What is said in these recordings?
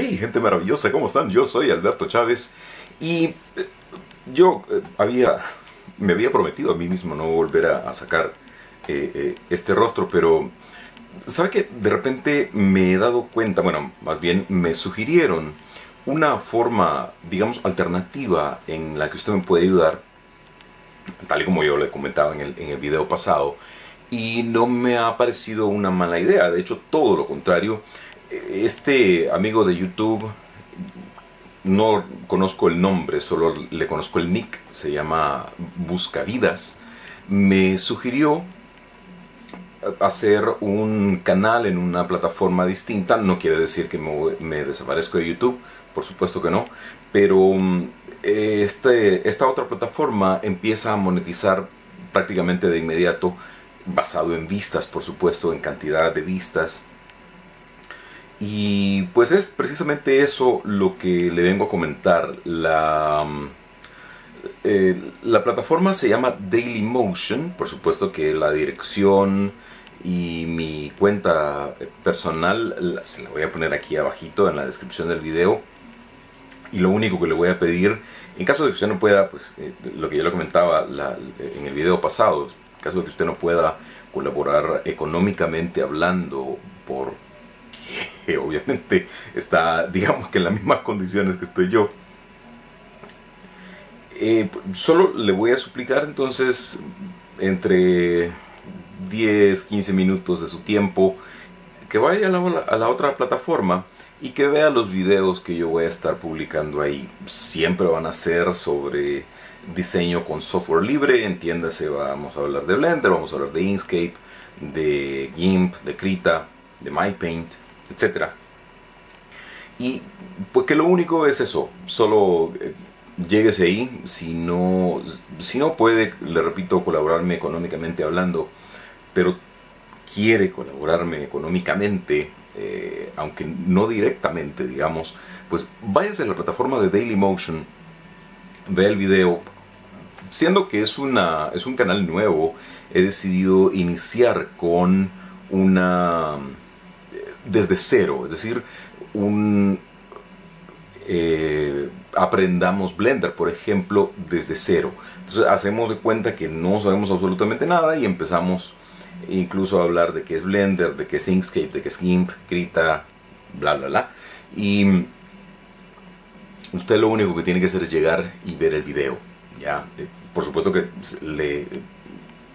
Hey, gente maravillosa, ¿cómo están? Yo soy Alberto Chávez y eh, yo eh, había, me había prometido a mí mismo no volver a, sacar eh, este rostro, pero ¿sabe que de repente me he dado cuenta, bueno, más bien me sugirieron una forma, digamos, alternativa en la que usted me puede ayudar, tal y como yo le comentaba en el, en el video pasado, y no me ha parecido una mala idea, de hecho todo lo contrario, este amigo de YouTube, no conozco el nombre, solo le conozco el nick, se llama Buscavidas, me sugirió hacer un canal en una plataforma distinta, no quiere decir que me, desaparezco de YouTube, por supuesto que no, pero mm, este, esta otra plataforma empieza a monetizar prácticamente de inmediato, basado en vistas, por supuesto, en cantidad de vistas, y pues es precisamente eso lo que le vengo a comentar. La, mm, eh, la plataforma se llama Daily Motion por supuesto que la dirección y mi cuenta personal se la voy a poner aquí abajito en la descripción del video. Y lo único que le voy a pedir, en caso de que usted no pueda, pues eh, lo que yo lo comentaba en el video pasado, en caso de que usted no pueda colaborar económicamente hablando por que obviamente está, digamos que en las mismas condiciones que estoy yo. Eh, solo le voy a suplicar entonces entre 10, 15 minutos de su tiempo que vaya a la, a la otra plataforma y que vea los videos que yo voy a estar publicando ahí. Siempre van a ser sobre diseño con software libre, entiéndase, vamos a hablar de Blender, vamos a hablar de Inkscape, de GIMP, de Krita, de MyPaint, etcétera Y pues que lo único es eso, solo eh, llegues ahí, si no, si no puede, le repito, colaborarme económicamente hablando, pero quiere colaborarme económicamente, eh, aunque no directamente, digamos, pues váyase a la plataforma de Daily Motion, ve el video. Siendo que es, una, es un canal nuevo, he decidido iniciar con una desde cero, es decir, un, eh, aprendamos Blender, por ejemplo, desde cero. Entonces hacemos de cuenta que no sabemos absolutamente nada y empezamos incluso a hablar de qué es Blender, de qué es Inkscape, de qué es GIMP, Krita, bla, bla, bla. Y usted lo único que tiene que hacer es llegar y ver el video. Ya, eh, por supuesto que le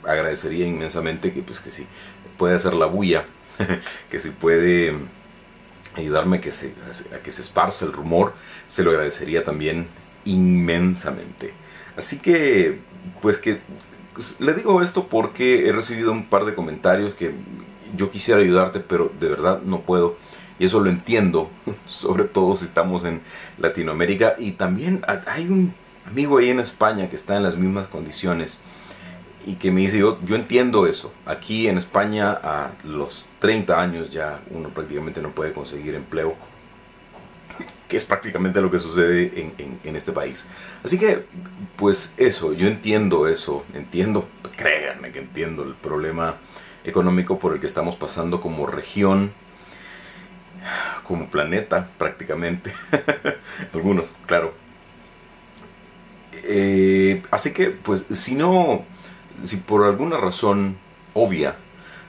agradecería inmensamente que, pues, que si sí, puede hacer la bulla que si puede ayudarme a que, se, esparce el rumor, se lo agradecería también inmensamente. Así que, pues que pues, le digo esto porque he recibido un par de comentarios que yo quisiera ayudarte, pero de verdad no puedo. Y eso lo entiendo, sobre todo si estamos en Latinoamérica. Y también hay un amigo ahí en España que está en las mismas condiciones y que me dice, yo, yo entiendo eso. Aquí en España a los 30 años ya uno prácticamente no puede conseguir empleo, que es prácticamente lo que sucede en, este país. Así que, pues eso, yo entiendo eso, entiendo, créanme que entiendo el problema económico por el que estamos pasando como región, como planeta prácticamente, algunos, claro. Eh, así que, pues, si no si por alguna razón obvia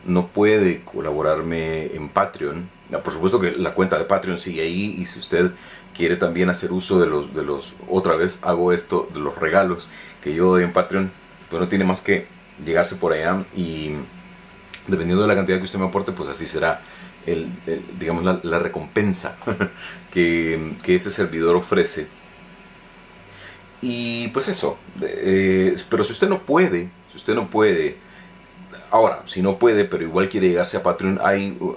no puede colaborarme en Patreon, ah, por supuesto que la cuenta de Patreon sigue ahí y si usted quiere también hacer uso de los, de los, otra vez hago esto, de los regalos que yo doy en Patreon, pues no tiene más que llegarse por allá y dependiendo de la cantidad que usted me aporte, pues así será, el, digamos, la, recompensa que, este servidor ofrece. Y pues eso, eh, pero si usted no puede si usted no puede, ahora, si no puede, pero igual quiere llegarse a Patreon, hay un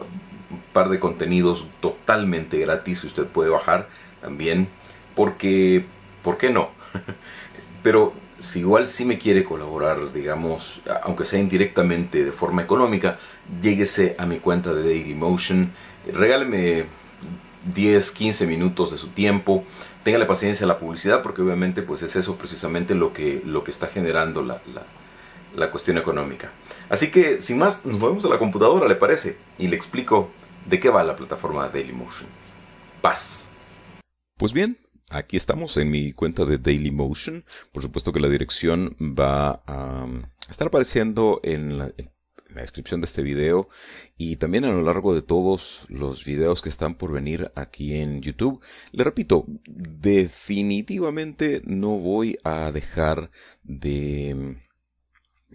par de contenidos totalmente gratis que usted puede bajar también, porque, ¿por qué no? pero si igual sí me quiere colaborar, digamos, aunque sea indirectamente de forma económica, lléguese a mi cuenta de Dailymotion, regáleme 10, 15 minutos de su tiempo, tenga la paciencia a la publicidad porque obviamente pues es eso precisamente lo que, lo que está generando la la cuestión económica. Así que, sin más, nos vamos a la computadora, ¿le parece? Y le explico de qué va la plataforma Dailymotion. Paz. Pues bien, aquí estamos en mi cuenta de Dailymotion. Por supuesto que la dirección va a um, estar apareciendo en la descripción de este video y también a lo largo de todos los videos que están por venir aquí en YouTube. Le repito, definitivamente no voy a dejar de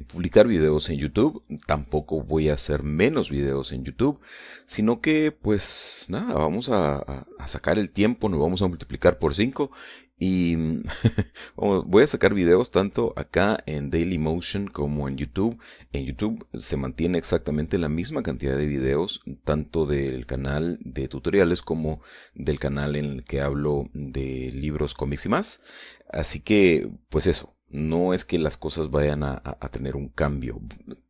publicar videos en YouTube, tampoco voy a hacer menos videos en YouTube, sino que pues nada, vamos a, sacar el tiempo, nos vamos a multiplicar por 5 y voy a sacar videos tanto acá en Dailymotion como en YouTube. En YouTube se mantiene exactamente la misma cantidad de videos, tanto del canal de tutoriales como del canal en el que hablo de libros, cómics y más. Así que, pues eso, no es que las cosas vayan a, tener un cambio.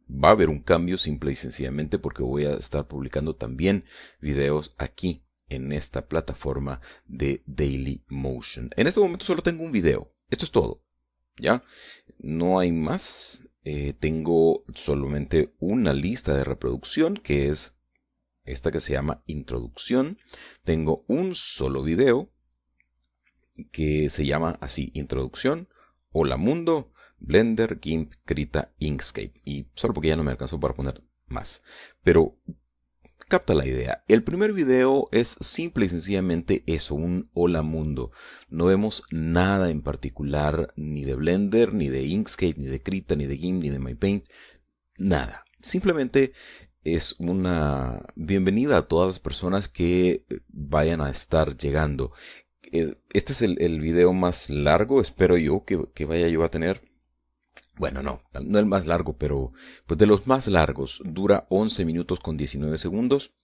Va a haber un cambio simple y sencillamente porque voy a estar publicando también videos aquí en esta plataforma de Daily Motion. En este momento solo tengo un video. Esto es todo. ¿Ya? No hay más. Eh, tengo solamente una lista de reproducción que es esta que se llama Introducción. Tengo un solo video que se llama así Introducción Hola Mundo, Blender, GIMP, Krita, Inkscape. Y solo porque ya no me alcanzó para poner más. Pero capta la idea. El primer video es simple y sencillamente eso, un hola mundo. No vemos nada en particular ni de Blender, ni de Inkscape, ni de Krita, ni de GIMP, ni de MyPaint. Nada. Simplemente es una bienvenida a todas las personas que vayan a estar llegando, eh, este es el, video más largo, espero yo, que, vaya yo a tener. Bueno, no, no el más largo, pero pues de los más largos. Dura 11 minutos con 19 segundos.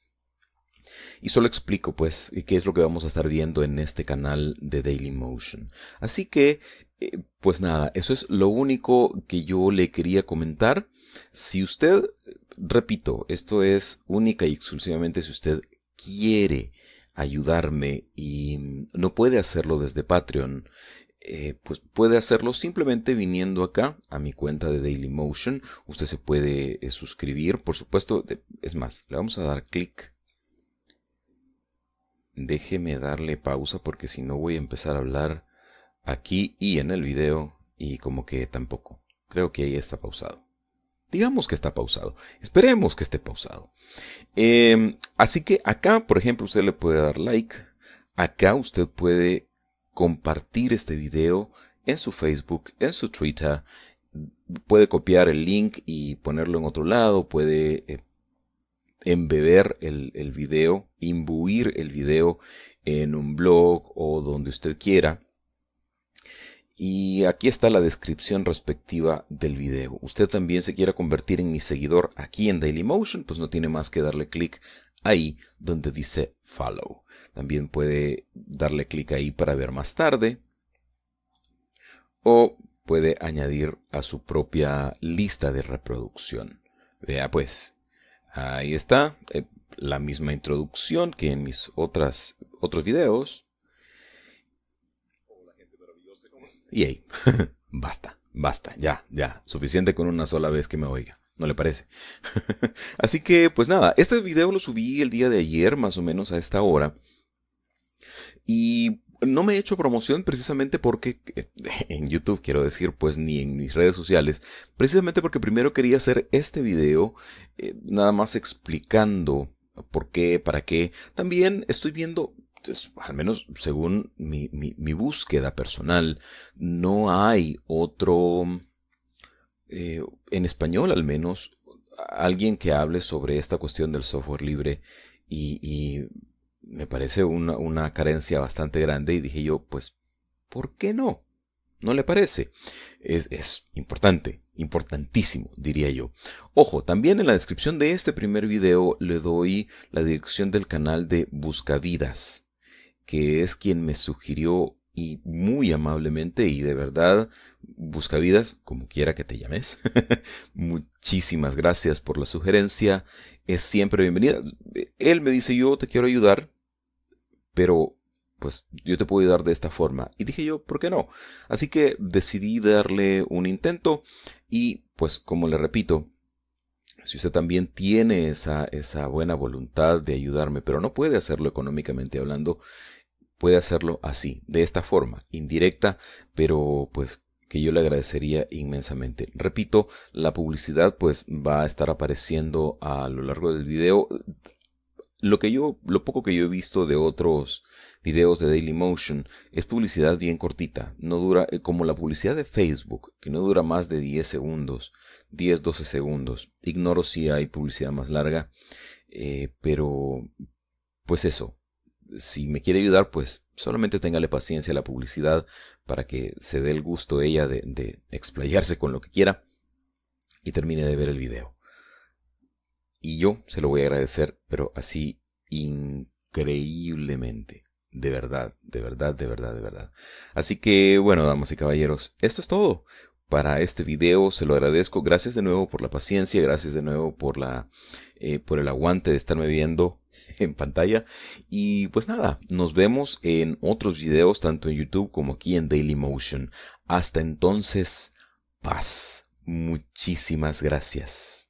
Y solo explico pues qué es lo que vamos a estar viendo en este canal de Daily Motion. Así que, eh, pues nada, eso es lo único que yo le quería comentar. Si usted, repito, esto es única y exclusivamente si usted quiere ayudarme y no puede hacerlo desde Patreon, eh, pues puede hacerlo simplemente viniendo acá a mi cuenta de Daily Motion Usted se puede eh, suscribir, por supuesto. es más, le vamos a dar clic. Déjeme darle pausa porque si no voy a empezar a hablar aquí y en el video y como que tampoco. Creo que ahí está pausado. Digamos que está pausado. Esperemos que esté pausado. Em, así que acá, por ejemplo, usted le puede dar like. Acá usted puede compartir este video en su Facebook, en su Twitter. Puede copiar el link y ponerlo en otro lado. Puede eh, embeber el video, imbuir el video en un blog o donde usted quiera. Y aquí está la descripción respectiva del video. Usted también se quiera convertir en mi seguidor aquí en Dailymotion, pues no tiene más que darle clic ahí donde dice follow. También puede darle clic ahí para ver más tarde. O puede añadir a su propia lista de reproducción. Vea pues, ahí está eh, la misma introducción que en mis otras, otros videos. ahí, basta, basta, ya, ya, suficiente con una sola vez que me oiga. ¿No le parece? Así que, pues nada, este video lo subí el día de ayer, más o menos a esta hora. Y no me he hecho promoción precisamente porque en YouTube, quiero decir, pues ni en mis redes sociales, precisamente porque primero quería hacer este video eh, nada más explicando por qué, para qué. También estoy viendo al menos según mi, búsqueda personal, no hay otro, eh, en español al menos, alguien que hable sobre esta cuestión del software libre y, me parece una, una, carencia bastante grande y dije yo, pues, ¿por qué no? ¿No le parece? Es, es importante, importantísimo, diría yo. Ojo, también en la descripción de este primer video le doy la dirección del canal de Buscavidas que es quien me sugirió y muy amablemente y de verdad, busca vidas, como quiera que te llames. Muchísimas gracias por la sugerencia, es siempre bienvenida. Él me dice, yo te quiero ayudar, pero pues yo te puedo ayudar de esta forma. Y dije yo, ¿por qué no? Así que decidí darle un intento y pues como le repito, si usted también tiene esa, esa buena voluntad de ayudarme, pero no puede hacerlo económicamente hablando, puede hacerlo así, de esta forma, indirecta, pero pues que yo le agradecería inmensamente. Repito, la publicidad pues va a estar apareciendo a lo largo del video. Lo que yo, lo poco que yo he visto de otros videos de daily motion es publicidad bien cortita, no dura eh, como la publicidad de Facebook, que no dura más de 10 segundos, 10, 12 segundos. Ignoro si hay publicidad más larga, eh, pero pues eso, si me quiere ayudar, pues solamente téngale paciencia a la publicidad para que se dé el gusto ella de, explayarse con lo que quiera y termine de ver el video. Y yo se lo voy a agradecer, pero así increíblemente. De verdad, de verdad, de verdad, de verdad. Así que bueno, damas y caballeros, esto es todo para este video. Se lo agradezco. Gracias de nuevo por la paciencia, gracias de nuevo por la eh, por el aguante de estarme viendo en pantalla. Y pues nada, nos vemos en otros videos, tanto en YouTube como aquí en Dailymotion. Hasta entonces, paz. Muchísimas gracias.